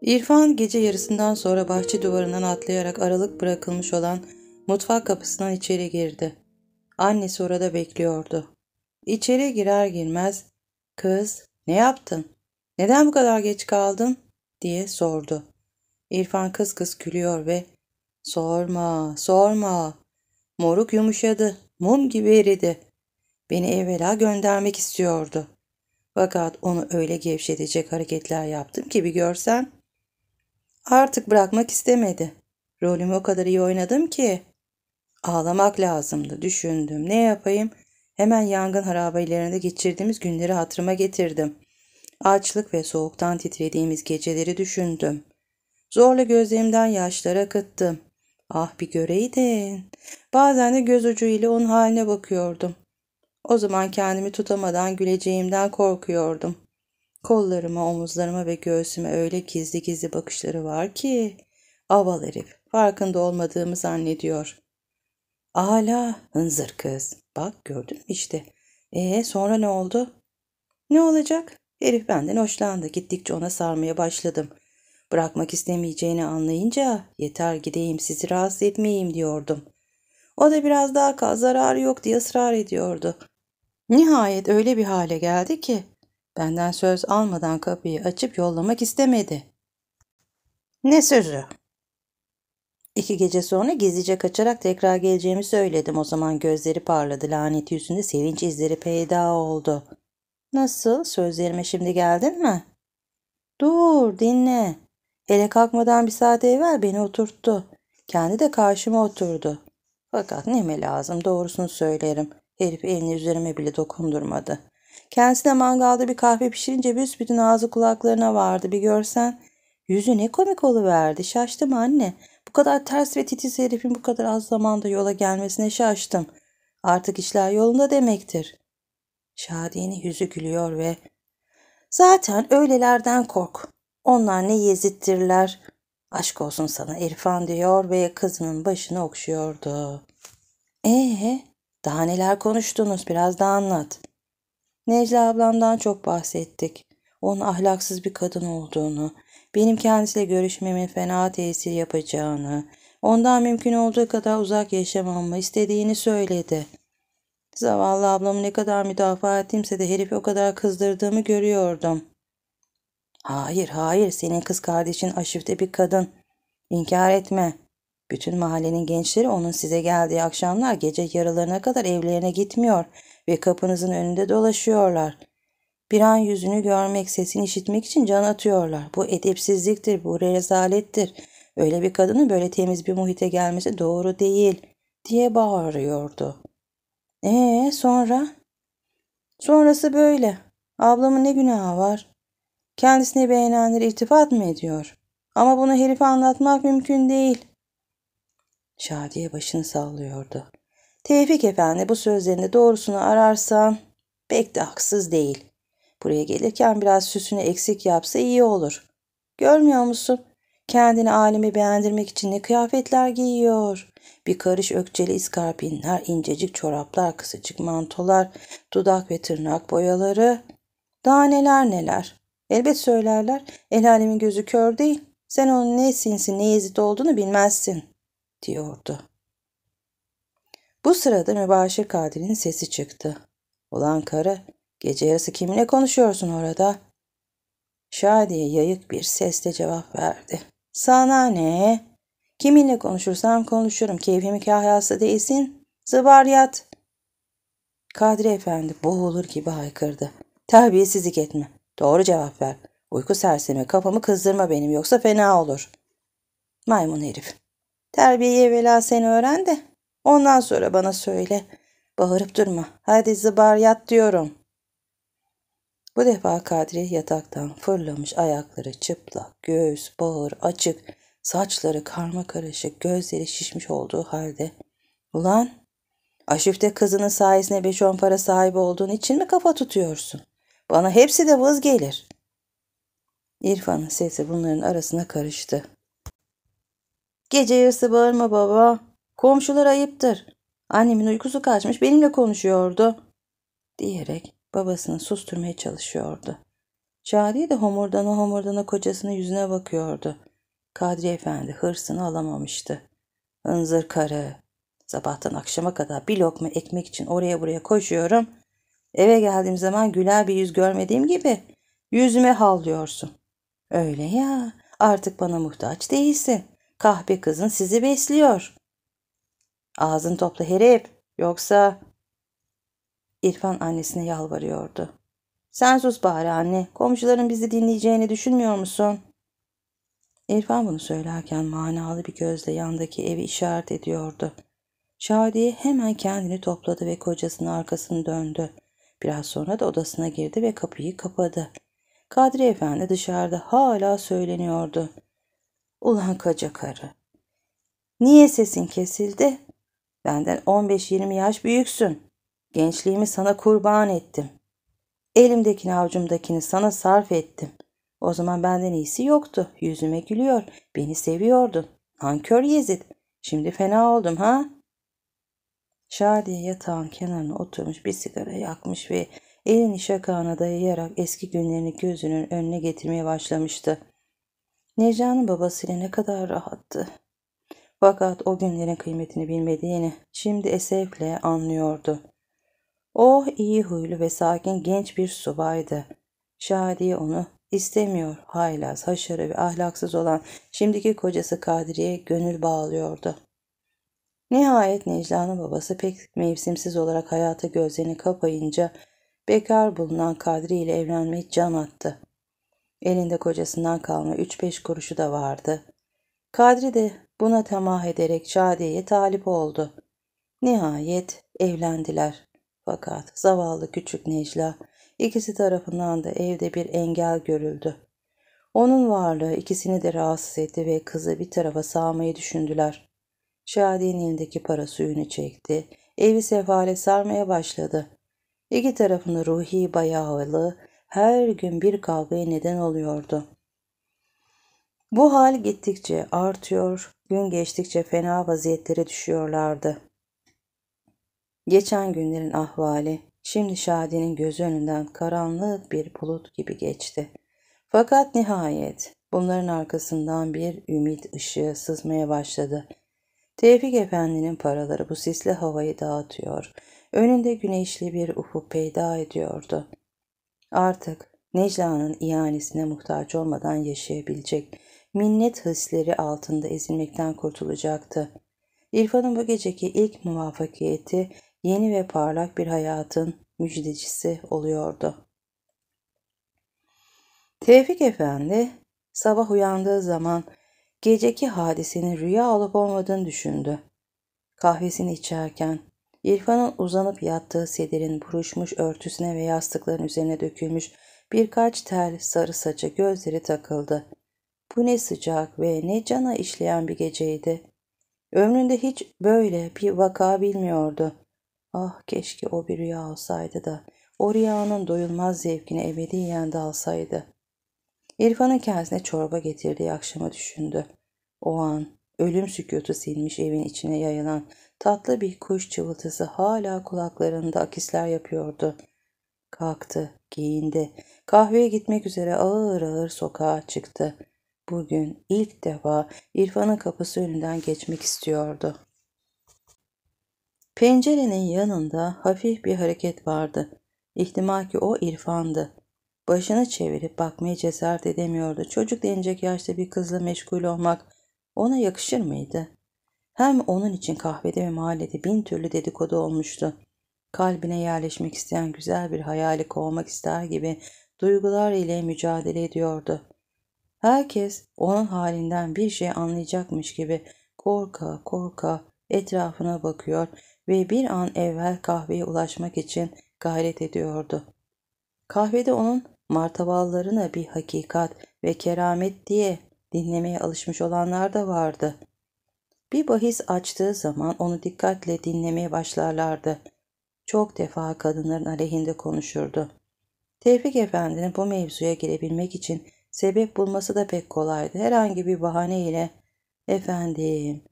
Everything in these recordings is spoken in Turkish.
İrfan gece yarısından sonra bahçe duvarından atlayarak aralık bırakılmış olan mutfak kapısından içeri girdi. Annesi orada bekliyordu. İçeri girer girmez ''Kız ne yaptın? Neden bu kadar geç kaldın?'' diye sordu. İrfan kız kız gülüyor ve ''Sorma, sorma. Moruk yumuşadı, mum gibi eridi. Beni evvela göndermek istiyordu. Fakat onu öyle gevşetecek hareketler yaptım ki bir görsen. Artık bırakmak istemedi. Rolümü o kadar iyi oynadım ki. Ağlamak lazımdı. Düşündüm. Ne yapayım? Hemen yangın harabelerinde geçirdiğimiz günleri hatırıma getirdim. Açlık ve soğuktan titrediğimiz geceleri düşündüm. Zorla gözlerimden yaşlar akıttım. Ah bir göreydin. Bazen de göz ucuyla ile onun haline bakıyordum. O zaman kendimi tutamadan güleceğimden korkuyordum. Kollarıma, omuzlarıma ve göğsüme öyle gizli gizli bakışları var ki aval herif farkında olmadığımı zannediyor. Ala hınzır kız. Bak gördün mü işte. E sonra ne oldu? Ne olacak? Herif benden hoşlandı. Gittikçe ona sarmaya başladım. Bırakmak istemeyeceğini anlayınca yeter gideyim sizi rahatsız etmeyeyim diyordum. O da biraz daha kal zararı yok diye ısrar ediyordu. Nihayet öyle bir hale geldi ki benden söz almadan kapıyı açıp yollamak istemedi. Ne sözü? İki gece sonra gizlice kaçarak tekrar geleceğimi söyledim. O zaman gözleri parladı. lanet yüzünde sevinç izleri peyda oldu. Nasıl? Sözlerime şimdi geldin mi? Dur, dinle. Ele kalkmadan bir saat evvel beni oturttu. Kendi de karşıma oturdu. Fakat neme lazım doğrusunu söylerim. Herif elini üzerime bile dokundurmadı. Kendisi de mangalda bir kahve pişirince büsbütün ağzı kulaklarına vardı. Bir görsen yüzü ne komik oluverdi. Şaştım anne. Bu kadar ters ve titiz herifin bu kadar az zamanda yola gelmesine şaştım. Artık işler yolunda demektir. Şadiye'nin yüzü gülüyor ve Zaten öylelerden kork. Onlar ne yezittirler. Aşk olsun sana Erfan diyor ve kızının başını okşuyordu. Ee, daha neler konuştunuz biraz da anlat. Necla ablamdan çok bahsettik. Onun ahlaksız bir kadın olduğunu, benim kendisiyle görüşmemin fena tesir yapacağını, ondan mümkün olduğu kadar uzak yaşamamı istediğini söyledi. Zavallı ablamı ne kadar müdafaa ettimse de herifi o kadar kızdırdığımı görüyordum. Hayır hayır senin kız kardeşin aşifte bir kadın. İnkar etme. Bütün mahallenin gençleri onun size geldiği akşamlar gece yaralarına kadar evlerine gitmiyor ve kapınızın önünde dolaşıyorlar. Bir an yüzünü görmek, sesini işitmek için can atıyorlar. Bu edepsizliktir, bu rezalettir. Öyle bir kadının böyle temiz bir muhite gelmesi doğru değil diye bağırıyordu. Ee sonra? Sonrası böyle. Ablamın ne günahı var? Kendisine beğenenleri irtifat mı ediyor? Ama bunu herife anlatmak mümkün değil. Şadiye başını sallıyordu. Tevfik Efendi bu sözlerinde doğrusunu ararsan pek de haksız değil. Buraya gelirken biraz süsünü eksik yapsa iyi olur. Görmüyor musun? Kendini alemi beğendirmek için ne kıyafetler giyiyor. Bir karış ökçeli iskarpinler, incecik çoraplar, kısacık mantolar, dudak ve tırnak boyaları. Daha neler neler. Elbet söylerler. El alemin gözü kör değil. Sen onun ne sinsi ne yezit olduğunu bilmezsin.'' diyordu. Bu sırada mübaşir katilin sesi çıktı. Ulan karı, gece yarısı kiminle konuşuyorsun orada? Şadiye yayık bir sesle cevap verdi. Sana ne? Kiminle konuşursam konuşurum. Keyfimi kahyası değilsin. Zıbaryat. Kadri Efendi boğulur gibi haykırdı. Terbiyesizlik etme. Doğru cevap ver. Uyku serseme kafamı kızdırma benim yoksa fena olur. Maymun herif. Terbiyeyi evvela sen öğren de ondan sonra bana söyle. Bağırıp durma. Hadi zıbar yat diyorum. Bu defa Kadri yataktan fırlamış ayakları çıplak, göğüs, bağır, açık, saçları karma karışık, gözleri şişmiş olduğu halde. Ulan aşifte kızının sayesinde beş on para sahibi olduğun için mi kafa tutuyorsun? Bana hepsi de vız gelir. İrfan'ın sesi bunların arasına karıştı. Gece yarısı bağırma baba. Komşular ayıptır. Annemin uykusu kaçmış benimle konuşuyordu. Diyerek babasını susturmaya çalışıyordu. Şadiye de homurdana homurdana kocasının yüzüne bakıyordu. Kadri Efendi hırsını alamamıştı. Hınzır karı. Sabahtan akşama kadar bir lokma ekmek için oraya buraya koşuyorum. Eve geldiğim zaman güler bir yüz görmediğim gibi yüzüme havlıyorsun. Öyle ya artık bana muhtaç değilsin. Kahpe kızın sizi besliyor. Ağzını topla herif. Yoksa... İrfan annesine yalvarıyordu. Sen sus bari anne. Komşuların bizi dinleyeceğini düşünmüyor musun? İrfan bunu söylerken manalı bir gözle yandaki evi işaret ediyordu. Şadiye hemen kendini topladı ve kocasının arkasını döndü. Biraz sonra da odasına girdi ve kapıyı kapadı. Kadri Efendi dışarıda hala söyleniyordu. Ulan koca karı. Niye sesin kesildi? Benden 15-20 yaş büyüksün. Gençliğimi sana kurban ettim. Elimdekini avcumdakini sana sarf ettim. O zaman benden iyisi yoktu. Yüzüme gülüyor. Beni seviyordun. Nankör Yezid. Şimdi fena oldum ha? Şadiye yatağın kenarına oturmuş bir sigara yakmış ve elini şakağına dayayarak eski günlerini gözünün önüne getirmeye başlamıştı. Necla'nın babasıyla ne kadar rahattı. Fakat o günlerin kıymetini bilmediğini şimdi esefle anlıyordu. O oh, iyi huylu ve sakin genç bir subaydı. Şadiye onu istemiyor, haylaz, haşarı ve ahlaksız olan şimdiki kocası Kadri'ye gönül bağlıyordu. Nihayet Necla'nın babası pek mevsimsiz olarak hayata gözlerini kapayınca bekar bulunan Kadri ile evlenmeye can attı. Elinde kocasından kalma üç beş kuruşu da vardı. Kadri de buna temah ederek Şadiye'ye talip oldu. Nihayet evlendiler. Fakat zavallı küçük Necla ikisi tarafından da evde bir engel görüldü. Onun varlığı ikisini de rahatsız etti ve kızı bir tarafa sağmayı düşündüler. Şadiye'nin elindeki para suyunu çekti. Evi sefalet sarmaya başladı. İki tarafını ruhi bayağılı, her gün bir kavgaya neden oluyordu. Bu hal gittikçe artıyor, gün geçtikçe fena vaziyetlere düşüyorlardı. Geçen günlerin ahvali şimdi Şadi'nin gözü önünden karanlık bir bulut gibi geçti. Fakat nihayet bunların arkasından bir ümit ışığı sızmaya başladı. Tevfik Efendi'nin paraları bu sisli havayı dağıtıyor. Önünde güneşli bir ufuk peyda ediyordu. Artık Necla'nın ihanesine muhtaç olmadan yaşayabilecek, minnet hisleri altında ezilmekten kurtulacaktı. İrfan'ın bu geceki ilk muvaffakiyeti yeni ve parlak bir hayatın müjdecisi oluyordu. Tevfik Efendi sabah uyandığı zaman geceki hadisenin rüya olup olmadığını düşündü. Kahvesini içerken İrfan'ın uzanıp yattığı sedirin buruşmuş örtüsüne ve yastıkların üzerine dökülmüş birkaç tel sarı saça gözleri takıldı. Bu ne sıcak ve ne cana işleyen bir geceydi. Ömründe hiç böyle bir vaka bilmiyordu. Ah keşke o bir rüya olsaydı da o rüyanın doyulmaz zevkine ebediyen dalsaydı. İrfan'ın kendisine çorba getirdiği akşamı düşündü. O an ölüm sükutu silmiş evin içine yayılan Tatlı bir kuş çıvıltısı hala kulaklarında akisler yapıyordu. Kalktı, giyindi. Kahveye gitmek üzere ağır ağır sokağa çıktı. Bugün ilk defa İrfan'ın kapısı önünden geçmek istiyordu. Pencerenin yanında hafif bir hareket vardı. İhtimal ki o İrfan'dı. Başını çevirip bakmaya cesaret edemiyordu. Çocuk denecek yaşta bir kızla meşgul olmak ona yakışır mıydı? Hem onun için kahvede ve mahallede bin türlü dedikodu olmuştu. Kalbine yerleşmek isteyen güzel bir hayali kovmak ister gibi duygular ile mücadele ediyordu. Herkes onun halinden bir şey anlayacakmış gibi korka korka etrafına bakıyor ve bir an evvel kahveye ulaşmak için gayret ediyordu. Kahvede onun martavallarına bir hakikat ve keramet diye dinlemeye alışmış olanlar da vardı. Bir bahis açtığı zaman onu dikkatle dinlemeye başlarlardı. Çok defa kadınların aleyhinde konuşurdu. Tevfik Efendi'nin bu mevzuya girebilmek için sebep bulması da pek kolaydı. Herhangi bir bahane ile efendim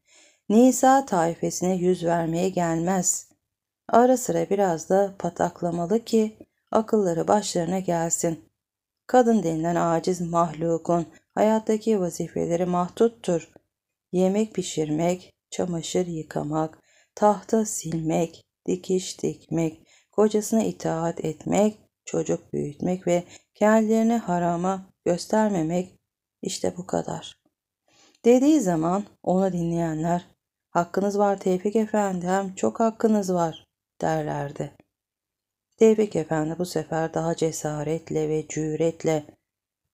Nisa taifesine yüz vermeye gelmez. Ara sıra biraz da pataklamalı ki akılları başlarına gelsin. Kadın denilen aciz mahlukun hayattaki vazifeleri mahduttur yemek pişirmek, çamaşır yıkamak, tahta silmek, dikiş dikmek, kocasına itaat etmek, çocuk büyütmek ve kendilerini harama göstermemek işte bu kadar. Dediği zaman onu dinleyenler hakkınız var Tevfik Efendi, hem çok hakkınız var derlerdi. Tevfik efendi bu sefer daha cesaretle ve cüretle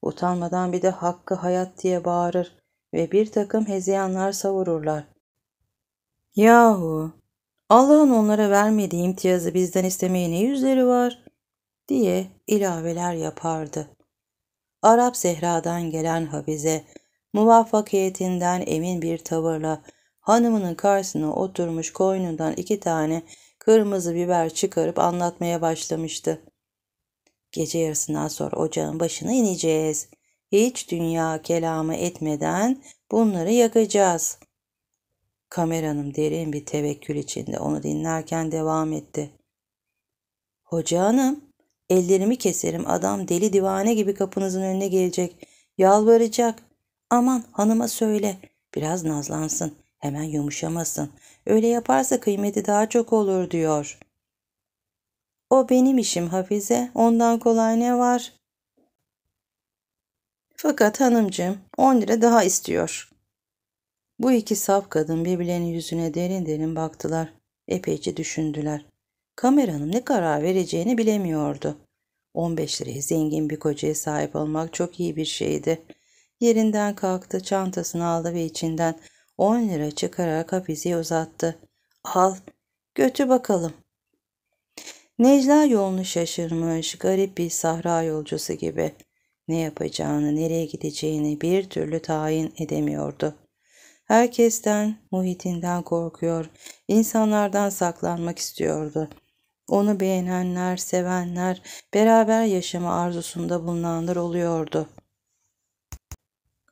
utanmadan bir de hakkı hayat diye bağırır ve bir takım hezeyanlar savururlar. Yahu Allah'ın onlara vermediği imtiyazı bizden istemeye ne yüzleri var diye ilaveler yapardı. Arap Zehra'dan gelen Habize muvaffakiyetinden emin bir tavırla hanımının karşısına oturmuş koynundan iki tane kırmızı biber çıkarıp anlatmaya başlamıştı. Gece yarısından sonra ocağın başına ineceğiz hiç dünya kelamı etmeden bunları yakacağız. Kameranım derin bir tevekkül içinde onu dinlerken devam etti. Hoca hanım, ellerimi keserim adam deli divane gibi kapınızın önüne gelecek. Yalvaracak. Aman hanıma söyle. Biraz nazlansın. Hemen yumuşamasın. Öyle yaparsa kıymeti daha çok olur diyor. O benim işim Hafize. Ondan kolay ne var? Fakat hanımcığım 10 lira daha istiyor. Bu iki saf kadın birbirlerinin yüzüne derin derin baktılar. Epeyce düşündüler. Kameranın ne karar vereceğini bilemiyordu. 15 liraya zengin bir kocaya sahip olmak çok iyi bir şeydi. Yerinden kalktı, çantasını aldı ve içinden 10 lira çıkararak Hafize'ye uzattı. Al, götü bakalım. Necla yolunu şaşırmış, garip bir sahra yolcusu gibi. Ne yapacağını, nereye gideceğini bir türlü tayin edemiyordu. Herkesten, muhitinden korkuyor, insanlardan saklanmak istiyordu. Onu beğenenler, sevenler, beraber yaşama arzusunda bulunanlar oluyordu.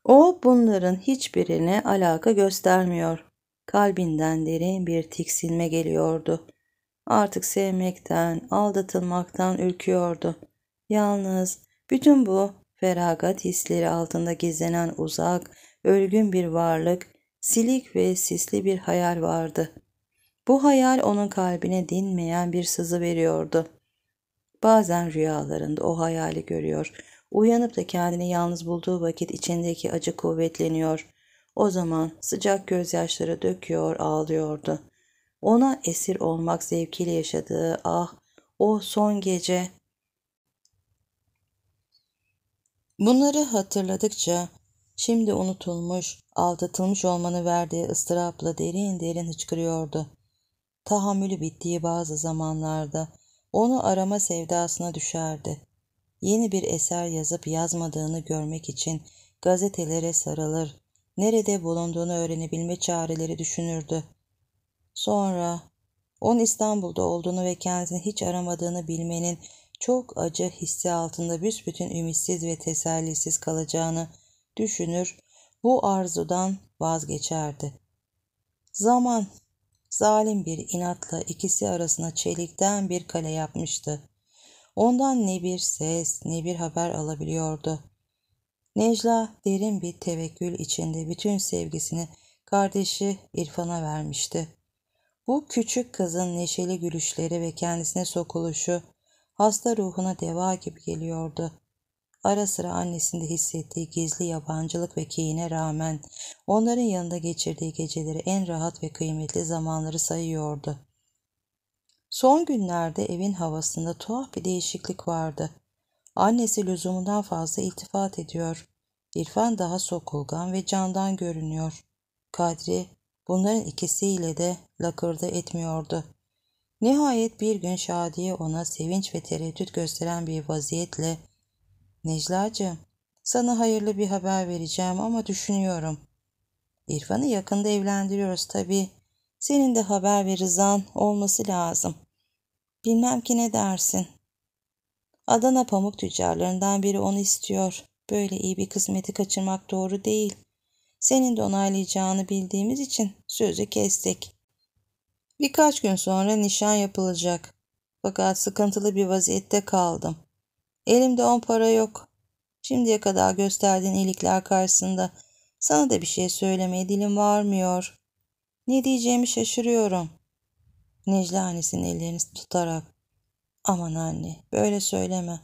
O bunların hiçbirine alaka göstermiyor. Kalbinden derin bir tiksinme geliyordu. Artık sevmekten, aldatılmaktan ürküyordu. Yalnız bütün bu feragat hisleri altında gizlenen uzak, ölgün bir varlık, silik ve sisli bir hayal vardı. Bu hayal onun kalbine dinmeyen bir sızı veriyordu. Bazen rüyalarında o hayali görüyor. Uyanıp da kendini yalnız bulduğu vakit içindeki acı kuvvetleniyor. O zaman sıcak gözyaşları döküyor, ağlıyordu. Ona esir olmak zevkiyle yaşadığı ah, o son gece Bunları hatırladıkça şimdi unutulmuş, aldatılmış olmanı verdiği ıstırapla derin derin hıçkırıyordu. Tahammülü bittiği bazı zamanlarda onu arama sevdasına düşerdi. Yeni bir eser yazıp yazmadığını görmek için gazetelere sarılır, nerede bulunduğunu öğrenebilme çareleri düşünürdü. Sonra, onun İstanbul'da olduğunu ve kendisini hiç aramadığını bilmenin çok acı hissi altında büsbütün ümitsiz ve tesellisiz kalacağını düşünür, bu arzudan vazgeçerdi. Zaman, zalim bir inatla ikisi arasına çelikten bir kale yapmıştı. Ondan ne bir ses ne bir haber alabiliyordu. Necla derin bir tevekkül içinde bütün sevgisini kardeşi İrfan'a vermişti. Bu küçük kızın neşeli gülüşleri ve kendisine sokuluşu hasta ruhuna deva gibi geliyordu. Ara sıra annesinde hissettiği gizli yabancılık ve keyine rağmen onların yanında geçirdiği geceleri en rahat ve kıymetli zamanları sayıyordu. Son günlerde evin havasında tuhaf bir değişiklik vardı. Annesi lüzumundan fazla iltifat ediyor. İrfan daha sokulgan ve candan görünüyor. Kadri bunların ikisiyle de lakırdı etmiyordu. Nihayet bir gün Şadiye ona sevinç ve tereddüt gösteren bir vaziyetle Necla'cığım sana hayırlı bir haber vereceğim ama düşünüyorum. İrfan'ı yakında evlendiriyoruz tabii. Senin de haber ve rızan olması lazım. Bilmem ki ne dersin. Adana pamuk tüccarlarından biri onu istiyor. Böyle iyi bir kısmeti kaçırmak doğru değil. Senin de onaylayacağını bildiğimiz için sözü kestik. Birkaç gün sonra nişan yapılacak. Fakat sıkıntılı bir vaziyette kaldım. Elimde on para yok. Şimdiye kadar gösterdiğin iyilikler karşısında sana da bir şey söylemeye dilim varmıyor. Ne diyeceğimi şaşırıyorum. Necla annesinin ellerini tutarak. Aman anne böyle söyleme.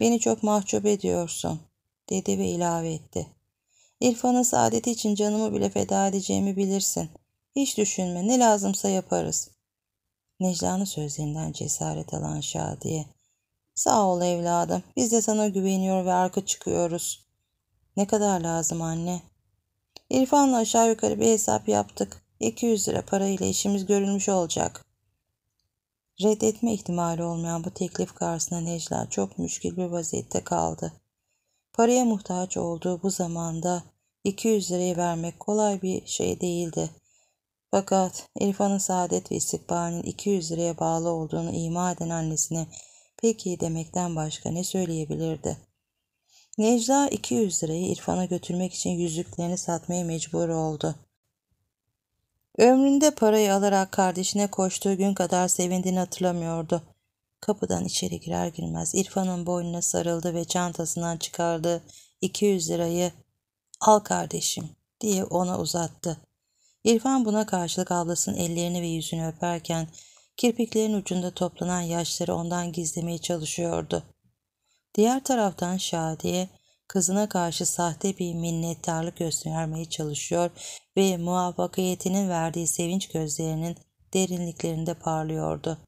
Beni çok mahcup ediyorsun dedi ve ilave etti. İrfan'ın saadeti için canımı bile feda edeceğimi bilirsin. Hiç düşünme ne lazımsa yaparız. Necla'nın sözlerinden cesaret alan Şadiye. Sağ ol evladım. Biz de sana güveniyor ve arka çıkıyoruz. Ne kadar lazım anne? İrfan'la aşağı yukarı bir hesap yaptık. 200 lira parayla işimiz görülmüş olacak. Reddetme ihtimali olmayan bu teklif karşısında Necla çok müşkil bir vaziyette kaldı. Paraya muhtaç olduğu bu zamanda 200 lirayı vermek kolay bir şey değildi. Fakat Elifa'nın saadet ve istikbalinin 200 liraya bağlı olduğunu ima eden annesine peki demekten başka ne söyleyebilirdi? Necla 200 lirayı İrfan'a götürmek için yüzüklerini satmaya mecbur oldu. Ömründe parayı alarak kardeşine koştuğu gün kadar sevindiğini hatırlamıyordu. Kapıdan içeri girer girmez İrfan'ın boynuna sarıldı ve çantasından çıkardığı 200 lirayı ''Al kardeşim'' diye ona uzattı. İrfan buna karşılık ablasının ellerini ve yüzünü öperken kirpiklerin ucunda toplanan yaşları ondan gizlemeye çalışıyordu. Diğer taraftan Şadiye kızına karşı sahte bir minnettarlık göstermeye çalışıyor ve muvaffakiyetinin verdiği sevinç gözlerinin derinliklerinde parlıyordu.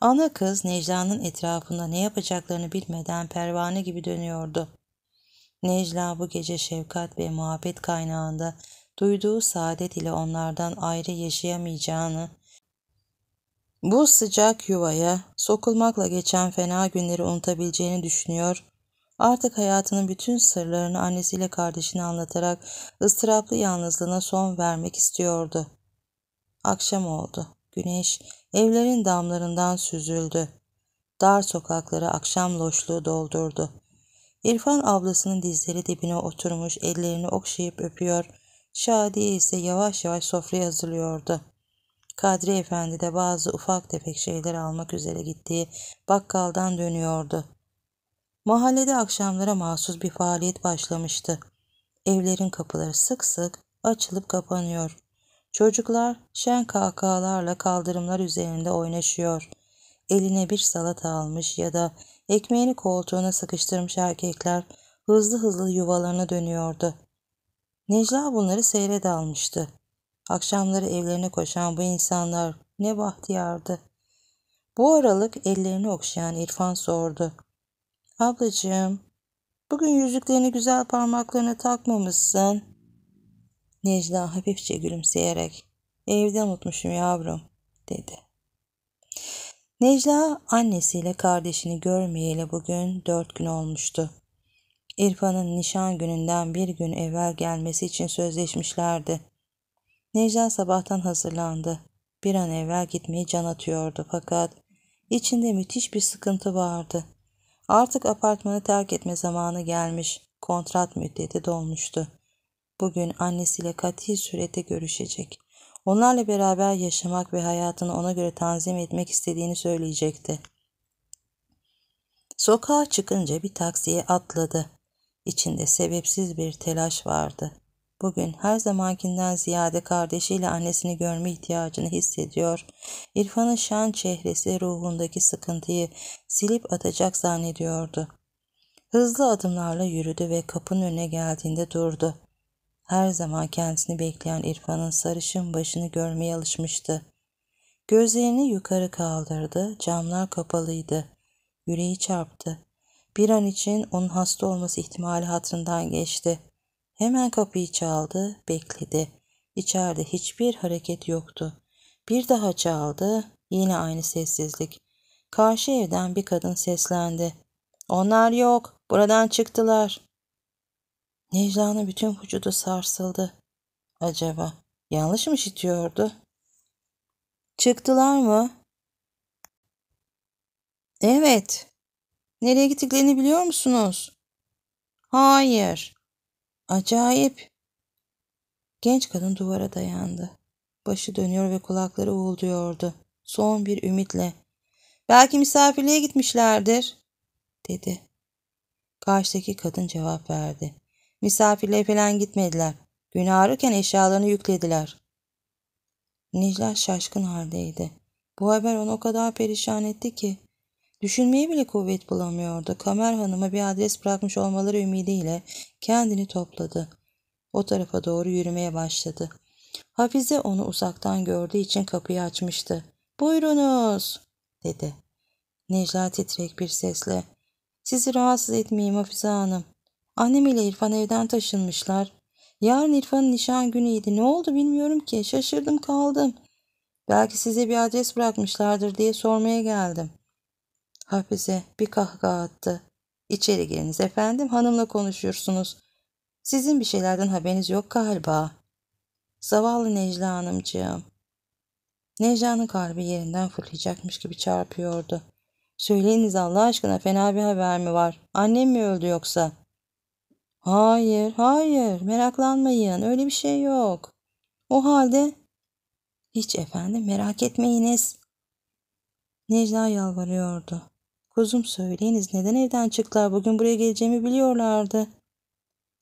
Ana kız Necla'nın etrafında ne yapacaklarını bilmeden pervane gibi dönüyordu. Necla bu gece şefkat ve muhabbet kaynağında duyduğu saadet ile onlardan ayrı yaşayamayacağını, bu sıcak yuvaya sokulmakla geçen fena günleri unutabileceğini düşünüyor, artık hayatının bütün sırlarını annesiyle kardeşine anlatarak ıstıraplı yalnızlığına son vermek istiyordu. Akşam oldu. Güneş evlerin damlarından süzüldü. Dar sokakları akşam loşluğu doldurdu. İrfan ablasının dizleri dibine oturmuş ellerini okşayıp öpüyor, Şadiye ise yavaş yavaş sofraya hazırlıyordu. Kadri Efendi de bazı ufak tefek şeyler almak üzere gittiği bakkaldan dönüyordu. Mahallede akşamlara mahsus bir faaliyet başlamıştı. Evlerin kapıları sık sık açılıp kapanıyor. Çocuklar şen kahkahalarla kaldırımlar üzerinde oynaşıyor. Eline bir salata almış ya da ekmeğini koltuğuna sıkıştırmış erkekler hızlı hızlı yuvalarına dönüyordu. Necla bunları seyre dalmıştı. Akşamları evlerine koşan bu insanlar ne bahtiyardı. Bu aralık ellerini okşayan İrfan sordu. Ablacığım, bugün yüzüklerini güzel parmaklarına takmamışsın. Necla hafifçe gülümseyerek, evde unutmuşum yavrum, dedi. Necla annesiyle kardeşini görmeyeli bugün dört gün olmuştu. İrfan'ın nişan gününden bir gün evvel gelmesi için sözleşmişlerdi. Necla sabahtan hazırlandı. Bir an evvel gitmeyi can atıyordu fakat içinde müthiş bir sıkıntı vardı. Artık apartmanı terk etme zamanı gelmiş. Kontrat müddeti dolmuştu. Bugün annesiyle kati surette görüşecek. Onlarla beraber yaşamak ve hayatını ona göre tanzim etmek istediğini söyleyecekti. Sokağa çıkınca bir taksiye atladı. İçinde sebepsiz bir telaş vardı. Bugün her zamankinden ziyade kardeşiyle annesini görme ihtiyacını hissediyor. İrfan'ın şan çehresi ruhundaki sıkıntıyı silip atacak zannediyordu. Hızlı adımlarla yürüdü ve kapının önüne geldiğinde durdu. Her zaman kendisini bekleyen İrfan'ın sarışın başını görmeye alışmıştı. Gözlerini yukarı kaldırdı, camlar kapalıydı. Yüreği çarptı. Bir an için onun hasta olması ihtimali hatırından geçti. Hemen kapıyı çaldı, bekledi. İçeride hiçbir hareket yoktu. Bir daha çaldı, yine aynı sessizlik. Karşı evden bir kadın seslendi. Onlar yok, buradan çıktılar. Necla'nın bütün vücudu sarsıldı. Acaba yanlış mı işitiyordu? Çıktılar mı? Evet, Nereye gittiklerini biliyor musunuz? Hayır. Acayip. Genç kadın duvara dayandı. Başı dönüyor ve kulakları uğulduyordu. Son bir ümitle. Belki misafirliğe gitmişlerdir, dedi. Karşıdaki kadın cevap verdi. Misafirliğe falan gitmediler. Gün ağrırken eşyalarını yüklediler. Necla şaşkın haldeydi. Bu haber onu o kadar perişan etti ki Düşünmeye bile kuvvet bulamıyordu. Kamer Hanım'a bir adres bırakmış olmaları ümidiyle kendini topladı. O tarafa doğru yürümeye başladı. Hafize onu uzaktan gördüğü için kapıyı açmıştı. ''Buyurunuz'' dedi. Necla titrek bir sesle. ''Sizi rahatsız etmeyeyim Hafize Hanım. Annem ile İrfan evden taşınmışlar. Yarın İrfan'ın nişan günüydü. Ne oldu bilmiyorum ki. Şaşırdım kaldım. Belki size bir adres bırakmışlardır diye sormaya geldim.'' Hafize bir kahkaha attı. İçeri giriniz efendim hanımla konuşuyorsunuz. Sizin bir şeylerden haberiniz yok galiba. Zavallı Necla hanımcığım. Necla'nın kalbi yerinden fırlayacakmış gibi çarpıyordu. Söyleyiniz Allah aşkına fena bir haber mi var? Annem mi öldü yoksa? Hayır, hayır meraklanmayın öyle bir şey yok. O halde... Hiç efendim merak etmeyiniz. Necla yalvarıyordu. Kuzum söyleyiniz neden evden çıktılar bugün buraya geleceğimi biliyorlardı.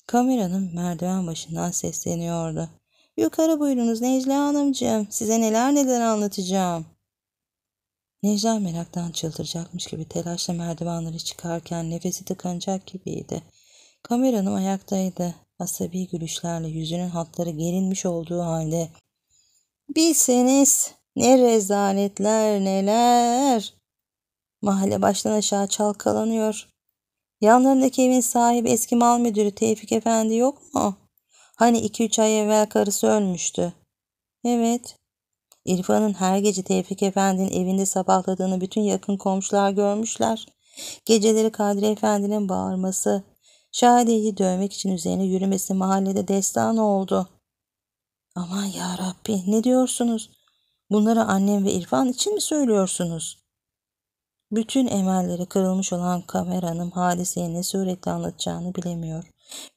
Kameranın merdiven başından sesleniyordu. Yukarı buyurunuz Necla Hanımcığım size neler neler anlatacağım. Necla meraktan çıldıracakmış gibi telaşla merdivenleri çıkarken nefesi tıkanacak gibiydi. Kameranın ayaktaydı. Asabi gülüşlerle yüzünün hatları gerilmiş olduğu halde. Bilseniz ne rezaletler neler. Mahalle baştan aşağı çalkalanıyor. Yanlarındaki evin sahibi eski mal müdürü Tevfik Efendi yok mu? Hani iki üç ay evvel karısı ölmüştü. Evet. İrfan'ın her gece Tevfik Efendi'nin evinde sabahladığını bütün yakın komşular görmüşler. Geceleri Kadri Efendi'nin bağırması, Şadiye'yi dövmek için üzerine yürümesi mahallede destan oldu. Aman ya Rabbi ne diyorsunuz? Bunları annem ve İrfan için mi söylüyorsunuz? Bütün emelleri kırılmış olan kameranın hadiseye ne suretle anlatacağını bilemiyor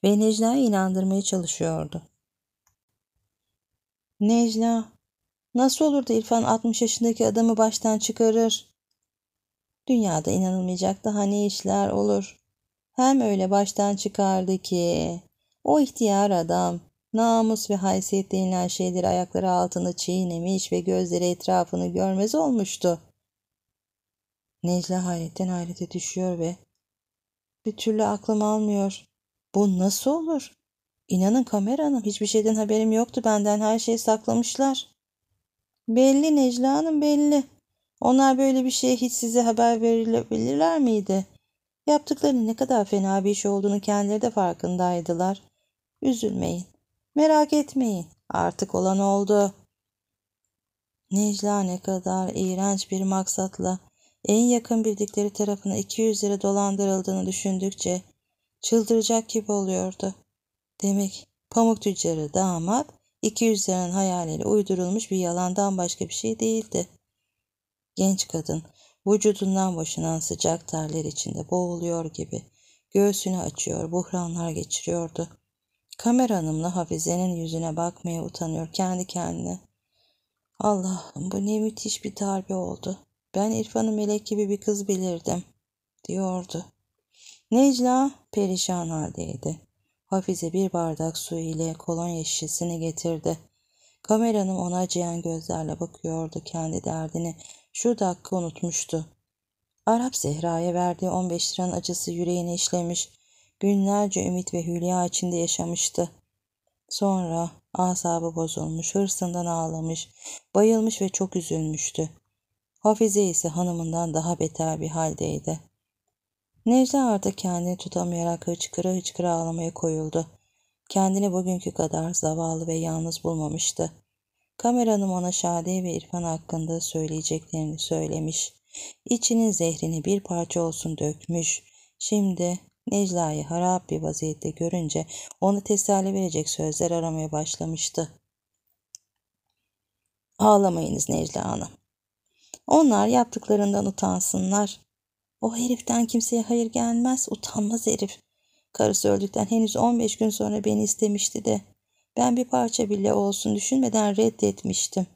ve Necla'yı inandırmaya çalışıyordu. Necla, nasıl olur da İrfan 60 yaşındaki adamı baştan çıkarır? Dünyada inanılmayacak daha ne işler olur. Hem öyle baştan çıkardı ki. O ihtiyar adam namus ve haysiyet denilen şeyleri ayakları altında çiğnemiş ve gözleri etrafını görmez olmuştu. Necla hayretten hayrete düşüyor ve bir türlü aklım almıyor. Bu nasıl olur? İnanın kamera hanım hiçbir şeyden haberim yoktu benden her şeyi saklamışlar. Belli Necla hanım belli. Onlar böyle bir şeye hiç size haber verilebilirler miydi? Yaptıklarının ne kadar fena bir iş olduğunu kendileri de farkındaydılar. Üzülmeyin. Merak etmeyin. Artık olan oldu. Necla ne kadar iğrenç bir maksatla en yakın bildikleri tarafına 200 lira dolandırıldığını düşündükçe çıldıracak gibi oluyordu. Demek pamuk tüccarı damat 200 liranın hayaliyle uydurulmuş bir yalandan başka bir şey değildi. Genç kadın vücudundan boşanan sıcak terler içinde boğuluyor gibi göğsünü açıyor, buhranlar geçiriyordu. Kamera hanımla Hafize'nin yüzüne bakmaya utanıyor kendi kendine. Allah'ım bu ne müthiş bir darbe oldu. Ben İrfan'ı melek gibi bir kız bilirdim, diyordu. Necla perişan haldeydi. Hafize bir bardak su ile kolonya şişesini getirdi. Kameranın ona acıyan gözlerle bakıyordu kendi derdini. Şu dakika unutmuştu. Arap Zehra'ya verdiği 15 liranın acısı yüreğine işlemiş. Günlerce ümit ve hülya içinde yaşamıştı. Sonra asabı bozulmuş, hırsından ağlamış, bayılmış ve çok üzülmüştü. Hafize ise hanımından daha beter bir haldeydi. Necla artık kendini tutamayarak hıçkıra hıçkıra ağlamaya koyuldu. Kendini bugünkü kadar zavallı ve yalnız bulmamıştı. Kameranın ona Şadi ve İrfan hakkında söyleyeceklerini söylemiş. İçinin zehrini bir parça olsun dökmüş. Şimdi Necla'yı harap bir vaziyette görünce onu teselli verecek sözler aramaya başlamıştı. Ağlamayınız Necla Hanım. Onlar yaptıklarından utansınlar. O heriften kimseye hayır gelmez. Utanmaz herif. Karısı öldükten henüz 15 gün sonra beni istemişti de. Ben bir parça bile olsun düşünmeden reddetmiştim.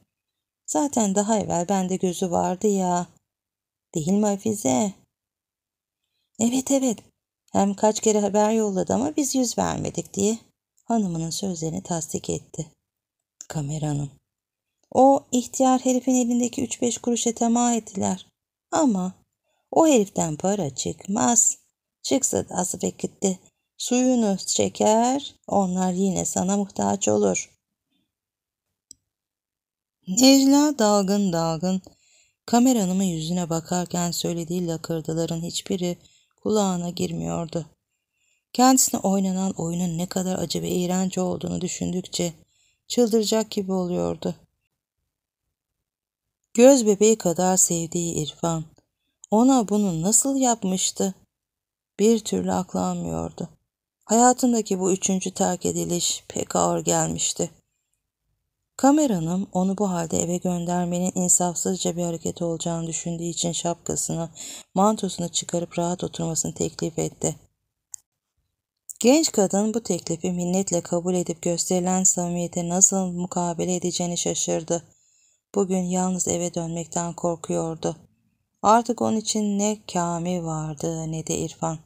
Zaten daha evvel bende gözü vardı ya. Değil mi Hafize? Evet evet. Hem kaç kere haber yolladı ama biz yüz vermedik diye hanımının sözlerini tasdik etti. Kameranın. O ihtiyar herifin elindeki 3-5 kuruşa tamah ettiler. Ama o heriften para çıkmaz. Çıksa da asıp gitti. Suyunu çeker, onlar yine sana muhtaç olur. Necla dalgın dalgın kameranımın yüzüne bakarken söylediği lakırdıların hiçbiri kulağına girmiyordu. Kendisine oynanan oyunun ne kadar acı ve iğrenç olduğunu düşündükçe çıldıracak gibi oluyordu. Göz bebeği kadar sevdiği İrfan. Ona bunu nasıl yapmıştı? Bir türlü aklanmıyordu. Hayatındaki bu üçüncü terk ediliş pek ağır gelmişti. Kameranım onu bu halde eve göndermenin insafsızca bir hareket olacağını düşündüğü için şapkasını, mantosunu çıkarıp rahat oturmasını teklif etti. Genç kadın bu teklifi minnetle kabul edip gösterilen samimiyete nasıl mukabele edeceğini şaşırdı. Bugün yalnız eve dönmekten korkuyordu. Artık onun için ne Kami vardı ne de İrfan.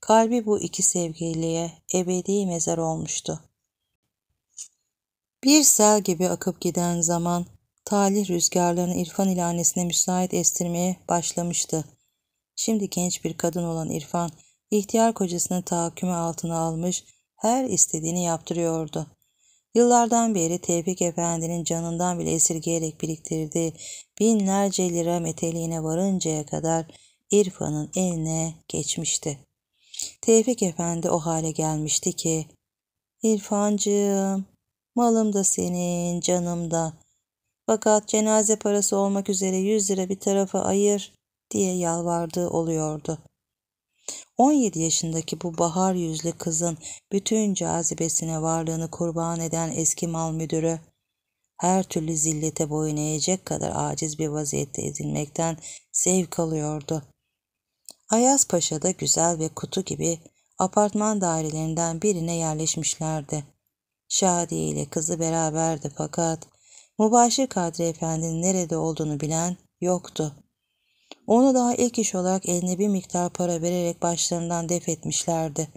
Kalbi bu iki sevgiliye ebedi mezar olmuştu. Bir sel gibi akıp giden zaman talih rüzgarlarını İrfan ile annesine müsait estirmeye başlamıştı. Şimdi genç bir kadın olan İrfan, ihtiyar kocasını tahakkümü altına almış, her istediğini yaptırıyordu. Yıllardan beri Tevfik Efendi'nin canından bile esirgeyerek biriktirdiği binlerce lira meteliğine varıncaya kadar İrfan'ın eline geçmişti. Tevfik Efendi o hale gelmişti ki, İrfancığım, malım da senin, canım da. Fakat cenaze parası olmak üzere yüz lira bir tarafa ayır diye yalvardığı oluyordu. 17 yaşındaki bu bahar yüzlü kızın bütün cazibesine varlığını kurban eden eski mal müdürü, her türlü zillete boyun eğecek kadar aciz bir vaziyette edilmekten zevk alıyordu. Ayaz Paşa da güzel ve kutu gibi apartman dairelerinden birine yerleşmişlerdi. Şadiye ile kızı beraberdi fakat Mübaşir Kadri Efendi'nin nerede olduğunu bilen yoktu. Onu daha ilk iş olarak eline bir miktar para vererek başlarından def etmişlerdi.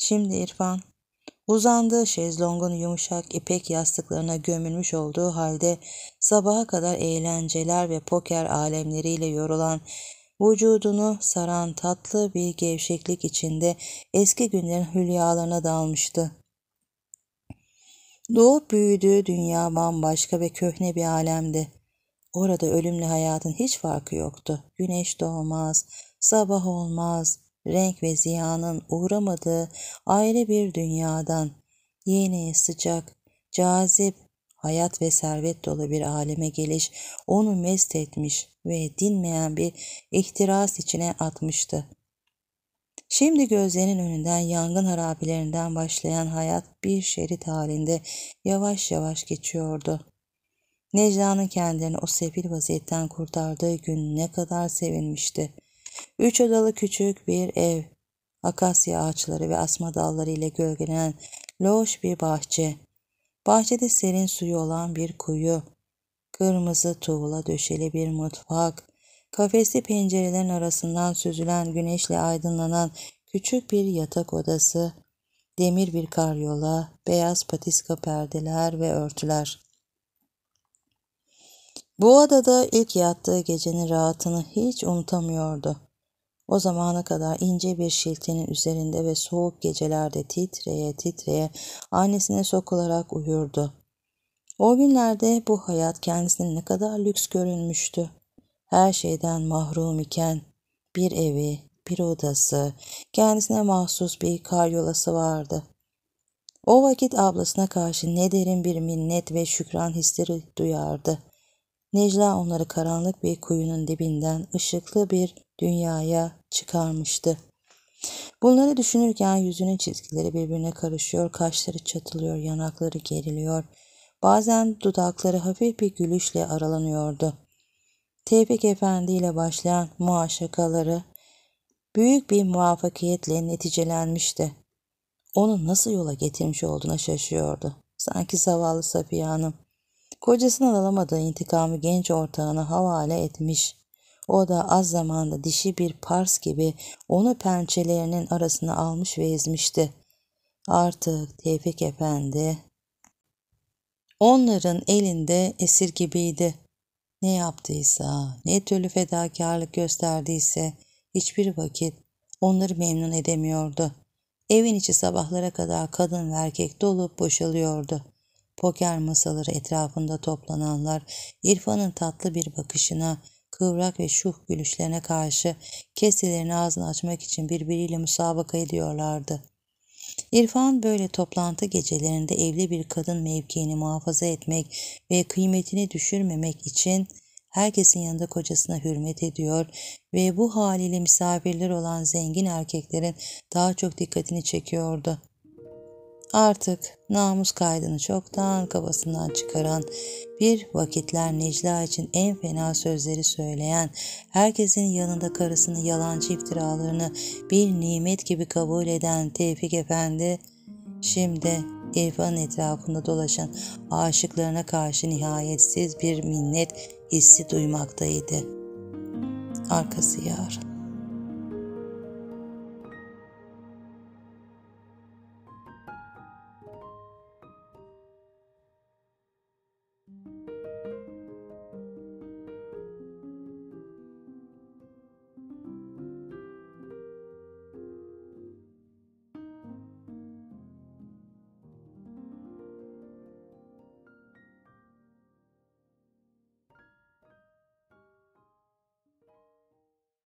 Şimdi İrfan, uzandığı şezlongun yumuşak ipek yastıklarına gömülmüş olduğu halde sabaha kadar eğlenceler ve poker alemleriyle yorulan vücudunu saran tatlı bir gevşeklik içinde eski günlerin hülyalarına dalmıştı. Doğup büyüdüğü dünya bambaşka ve köhne bir alemdi. Orada ölümle hayatın hiç farkı yoktu. Güneş doğmaz, sabah olmaz, renk ve ziyanın uğramadığı ayrı bir dünyadan yeni, sıcak, cazip, hayat ve servet dolu bir aleme geliş onu mest etmiş ve dinmeyen bir ihtiras içine atmıştı. Şimdi gözlerinin önünden yangın harabilerinden başlayan hayat bir şerit halinde yavaş yavaş geçiyordu. Necla'nın kendilerini o sefil vaziyetten kurtardığı gün ne kadar sevinmişti. Üç odalı küçük bir ev, akasya ağaçları ve asma dalları ile gölgelenen loş bir bahçe. Bahçede serin suyu olan bir kuyu, kırmızı tuğla döşeli bir mutfak, kafesli pencerelerin arasından süzülen güneşle aydınlanan küçük bir yatak odası, demir bir karyola, beyaz patiska perdeler ve örtüler. Bu adada ilk yattığı gecenin rahatını hiç unutamıyordu. O zamana kadar ince bir şiltenin üzerinde ve soğuk gecelerde titreye titreye annesine sokularak uyurdu. O günlerde bu hayat kendisine ne kadar lüks görünmüştü. Her şeyden mahrum iken bir evi, bir odası, kendisine mahsus bir karyolası vardı. O vakit ablasına karşı ne derin bir minnet ve şükran hisleri duyardı.'' Necla onları karanlık bir kuyunun dibinden ışıklı bir dünyaya çıkarmıştı. Bunları düşünürken yüzünün çizgileri birbirine karışıyor, kaşları çatılıyor, yanakları geriliyor. Bazen dudakları hafif bir gülüşle aralanıyordu. Tevfik Efendi ile başlayan muaşakaları büyük bir muvaffakiyetle neticelenmişti. Onu nasıl yola getirmiş olduğuna şaşıyordu. Sanki zavallı Safiye Hanım Kocasından alamadığı intikamı genç ortağına havale etmiş. O da az zamanda dişi bir pars gibi onu pençelerinin arasına almış ve ezmişti. Artık Tevfik Efendi onların elinde esir gibiydi. Ne yaptıysa, ne türlü fedakarlık gösterdiyse hiçbir vakit onları memnun edemiyordu. Evin içi sabahlara kadar kadın ve erkek dolup boşalıyordu poker masaları etrafında toplananlar İrfan'ın tatlı bir bakışına, kıvrak ve şuh gülüşlerine karşı keselerini ağzını açmak için birbiriyle müsabaka ediyorlardı. İrfan böyle toplantı gecelerinde evli bir kadın mevkiini muhafaza etmek ve kıymetini düşürmemek için herkesin yanında kocasına hürmet ediyor ve bu haliyle misafirler olan zengin erkeklerin daha çok dikkatini çekiyordu. Artık namus kaydını çoktan kafasından çıkaran bir vakitler Necla için en fena sözleri söyleyen, herkesin yanında karısını yalancı iftiralarını bir nimet gibi kabul eden Tevfik Efendi, şimdi İrfan'ın etrafında dolaşan aşıklarına karşı nihayetsiz bir minnet hissi duymaktaydı. Arkası yarın.